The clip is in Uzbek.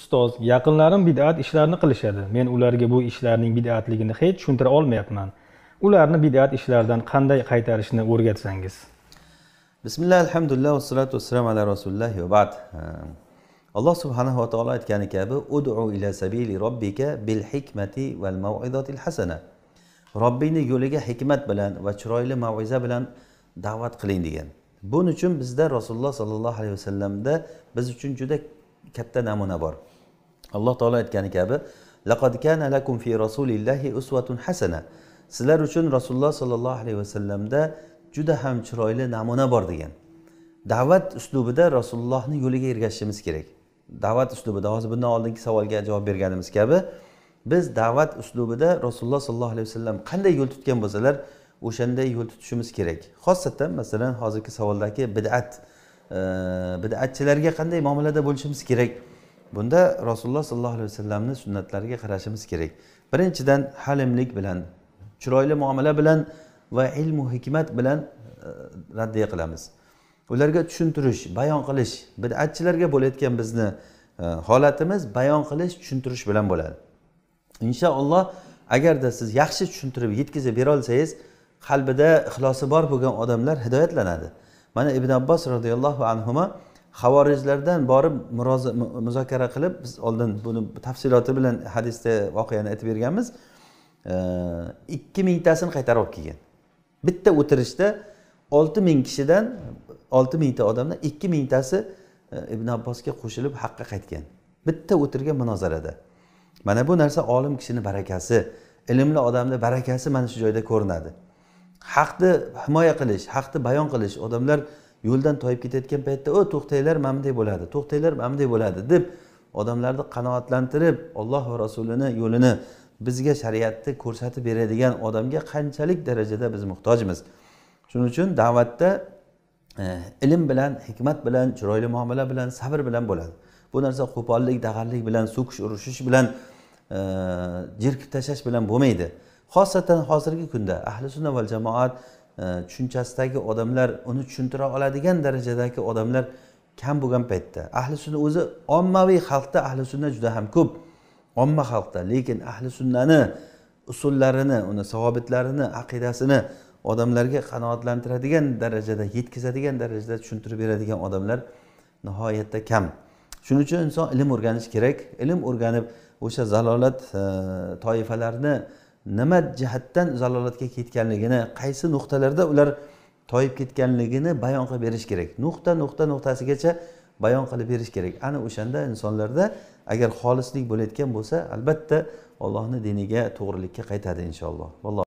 ustoz yaqinlarim bid'at ishlarni qilishadi men ularga bu ishlarning bid'atligini hech tushuntira olmayapman ularni bid'at ishlaridan qanday qaytarishni o'rgatsangiz bismillah alhamdulillah vassalatu vassalam ala rasulillah va ba'd alloh subhanahu va taolo aytgani kabi udu ila sabili robbika bil hikmati val mavizatil hasana robbingni yo'liga hikmat bilan va chiroyli maviza bilan da'vat qiling degan buning uchun bizda rasululloh sollallohu alayhi vasallamda biz uchun juda katta namuna bor alloh taolo aytgani kabi laqad kana lakum fi rasulillahi uswatun hasana sizlar uchun rasululloh sollallohu alayhi vasallamda juda ham chiroyli namuna bor degan da'vat uslubida rasulullohni yo'liga ergashishimiz kerak da'vat uslubida hozir bundan oldingi savolga javob berganimiz kabi biz da'vat uslubida rasululloh sollallohu alayhi vasallam qanday yo'l tutgan bo'lsalar o'shanday yo'l tutishimiz kerak xosatan masalan hozirgi savoldagi bid'at bidatchilarga qanday muomalada bo'lishimiz kerak bunda rasululloh sollallohu alayhi vasallamni sunnatlariga qarashimiz kerak birinchidan halimlik bilan chiroyli muomala bilan va ilmu hikmat bilan e, raddiya qilamiz ularga tushuntirish bayon qilish bidatchilarga bo'layotgan bizni e, holatimiz bayon qilish tushuntirish bilan bo'ladi inshaalloh agarda siz yaxshi tushuntirib yetkazib bera olsangiz qalbida ixlosi bor bo'lgan odamlar hidoyatlanadi mana ibn abbos roziyallohu anhu havorijlardan borib muzokara qilib biz oldin buni tafsiloti bilan hadisda voqeani aytib berganmiz ikki mingtasini qaytarib olib kelgan bitta o'tirishda olti ming kishidan olti mingta odamdan ikki mingtasi e, ibn abbosga qo'shilib haqqa qaytgan bitta o'tirgan munozarada mana bu narsa olim kishini barakasi ilmli odamni barakasi mana shu joyda ko'rinadi haqni himoya qilish haqni bayon qilish odamlar yo'ldan toyib ketayotgan paytda o to'xtanglar mana bunday bo'ladi to'xtanglar mana bunday bo'ladi deb odamlarni qanoatlantirib olloh va rasulini yo'lini bizga shariatni ko'rsatib beradigan odamga qanchalik darajada biz muhtojmiz shuning uchun da'vatda e, ilm bilan hikmat bilan chiroyli muomala bilan sabr bilan bo'ladi bu narsa qo'pollik dag'allik bilan so'kish urushish bilan e, jerkib tashlash bilan bo'lmaydi xosatan hozirgi kunda ahli sunna val jamoat e, tushunchasidagi odamlar uni tushuntira oladigan darajadagi odamlar kam bo'lgan paytda ahli sunna o'zi ommaviy xalqda ahli sunna juda ham ko'p omma xalqda lekin ahli sunnani usullarini uni savobitlarini aqidasini odamlarga qanoatlantiradigan darajada yetkazadigan darajada tushuntirib beradigan odamlar nihoyatda kam shuning uchun inson ilm o'rganishi kerak ilm o'rganib o'sha zalolat e, toifalarni nima jihatdan zalolatga ketganligini qaysi nuqtalarda ular toyib ketganligini bayon qilib berish kerak nuqta nuqta nuqtasigacha bayon qilib berish kerak ana o'shanda insonlarda agar xolislik bo'layotgan bo'lsa albatta allohni diniga to'g'rilikka qaytadi inshaalloh